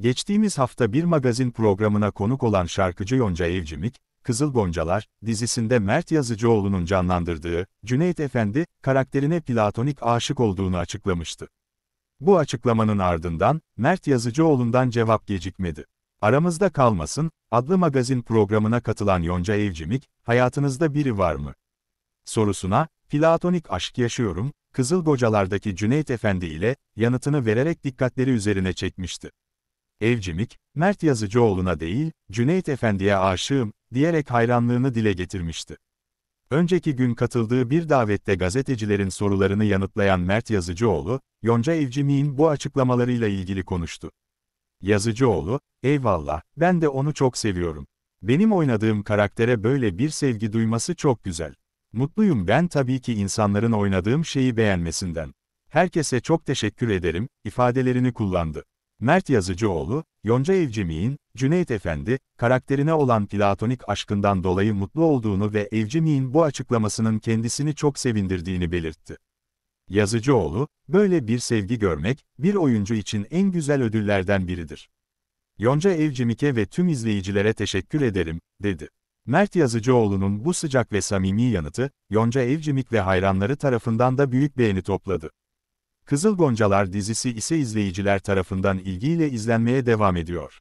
Geçtiğimiz hafta bir magazin programına konuk olan şarkıcı Yonca Evcimik, Kızıl Goncalar dizisinde Mert Yazıcıoğlu'nun canlandırdığı Cüneyt Efendi karakterine platonik aşık olduğunu açıklamıştı. Bu açıklamanın ardından Mert Yazıcıoğlu'ndan cevap gecikmedi. Aramızda Kalmasın adlı magazin programına katılan Yonca Evcimik, hayatınızda biri var mı? sorusuna, platonik aşk yaşıyorum, Kızıl Gocalardaki Cüneyt Efendi ile yanıtını vererek dikkatleri üzerine çekmişti. Evcimik, Mert Yazıcıoğlu'na değil, Cüneyt Efendi'ye aşığım, diyerek hayranlığını dile getirmişti. Önceki gün katıldığı bir davette gazetecilerin sorularını yanıtlayan Mert Yazıcıoğlu, Yonca Evcimik'in bu açıklamalarıyla ilgili konuştu. Yazıcıoğlu, eyvallah, ben de onu çok seviyorum. Benim oynadığım karaktere böyle bir sevgi duyması çok güzel. Mutluyum ben tabii ki insanların oynadığım şeyi beğenmesinden. Herkese çok teşekkür ederim, ifadelerini kullandı. Mert Yazıcıoğlu, Yonca Evcimik'in, Cüneyt Efendi, karakterine olan platonik aşkından dolayı mutlu olduğunu ve Evcimik'in bu açıklamasının kendisini çok sevindirdiğini belirtti. Yazıcıoğlu, böyle bir sevgi görmek, bir oyuncu için en güzel ödüllerden biridir. Yonca Evcimik'e ve tüm izleyicilere teşekkür ederim, dedi. Mert Yazıcıoğlu'nun bu sıcak ve samimi yanıtı, Yonca Evcimik ve hayranları tarafından da büyük beğeni topladı. Kızıl Goncalar dizisi ise izleyiciler tarafından ilgiyle izlenmeye devam ediyor.